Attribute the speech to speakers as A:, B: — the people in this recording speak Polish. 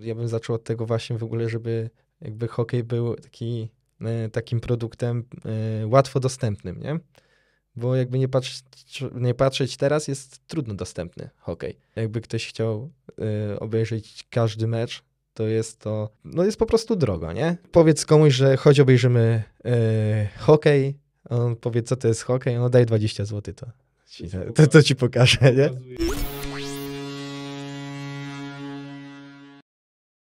A: Ja bym zaczął od tego właśnie w ogóle, żeby jakby hokej był taki, e, takim produktem e, łatwo dostępnym, nie? Bo jakby nie, patrz, nie patrzeć teraz jest trudno dostępny hokej. Jakby ktoś chciał e, obejrzeć każdy mecz, to jest to, no jest po prostu drogo, nie? Powiedz komuś, że chodź obejrzymy hokej, on powie co to jest hokej, no daj 20 zł to. Ci, to, to, ci pokażę,
B: nie?